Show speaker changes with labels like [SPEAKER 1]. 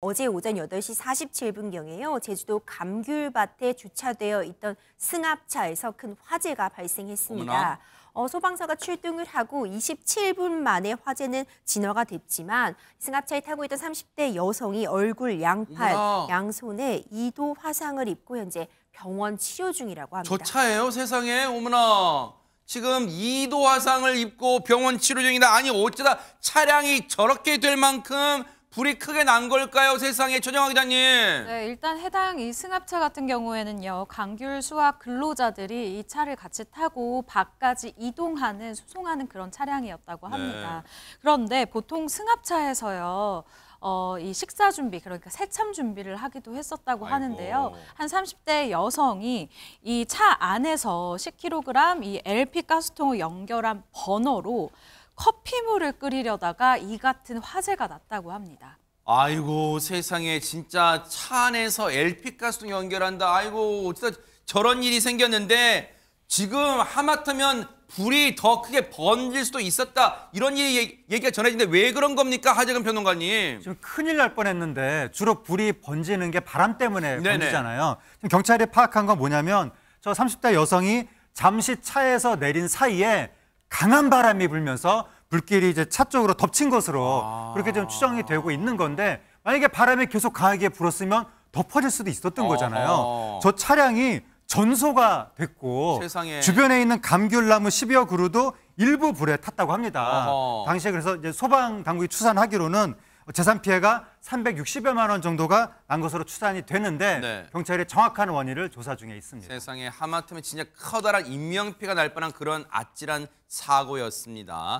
[SPEAKER 1] 어제 오전 8시 47분경에요. 제주도 감귤밭에 주차되어 있던 승합차에서 큰 화재가 발생했습니다. 어 소방서가 출동을 하고 27분 만에 화재는 진화가 됐지만 승합차에 타고 있던 30대 여성이 얼굴, 양팔, 어머나. 양손에 2도 화상을 입고 현재 병원 치료 중이라고 합니다. 저
[SPEAKER 2] 차예요? 세상에? 어머나. 지금 2도 화상을 입고 병원 치료 중이다. 아니 어쩌다 차량이 저렇게 될 만큼 불이 크게 난 걸까요? 세상에 최정화 기자님. 네,
[SPEAKER 3] 일단 해당 이 승합차 같은 경우에는요. 강귤 수학 근로자들이 이 차를 같이 타고 밖까지 이동하는 수송하는 그런 차량이었다고 네. 합니다. 네. 그런데 보통 승합차에서요. 어, 이 식사 준비, 그러니까 새참 준비를 하기도 했었다고 아이고. 하는데요. 한 30대 여성이 이 차 안에서 10kg 이 LP 가스통을 연결한 버너로 커피물을 끓이려다가 이 같은 화재가 났다고 합니다.
[SPEAKER 4] 아이고
[SPEAKER 2] 세상에 진짜 차 안에서 LP 가스 연결한다. 아이고 진짜 저런 일이 생겼는데 지금 하마터면 불이 더 크게 번질 수도 있었다. 이런 얘기, 얘기가 전해지는데 왜 그런 겁니까? 하재근 평론가님. 지금
[SPEAKER 4] 큰일 날 뻔했는데 주로 불이 번지는 게 바람 때문에 네네. 번지잖아요. 지금 경찰이 파악한 건 뭐냐면 저 30대 여성이 잠시 차에서 내린 사이에 강한 바람이 불면서 불길이 이제 차 쪽으로 덮친 것으로 아 그렇게 좀 추정이 되고 있는 건데 만약에 바람이 계속 강하게 불었으면 덮어질 수도 있었던 아 거잖아요. 저 차량이 전소가 됐고 세상에. 주변에 있는 감귤나무 10여 그루도 일부 불에 탔다고 합니다. 아 당시에 그래서 소방 당국이 추산하기로는 재산 피해가 360여만 원 정도가 난 것으로 추산이 되는데 네. 경찰이 정확한 원인을 조사 중에 있습니다.
[SPEAKER 2] 세상에 하마터면 진짜 커다란 인명피가 날 뻔한 그런 아찔한 사고였습니다.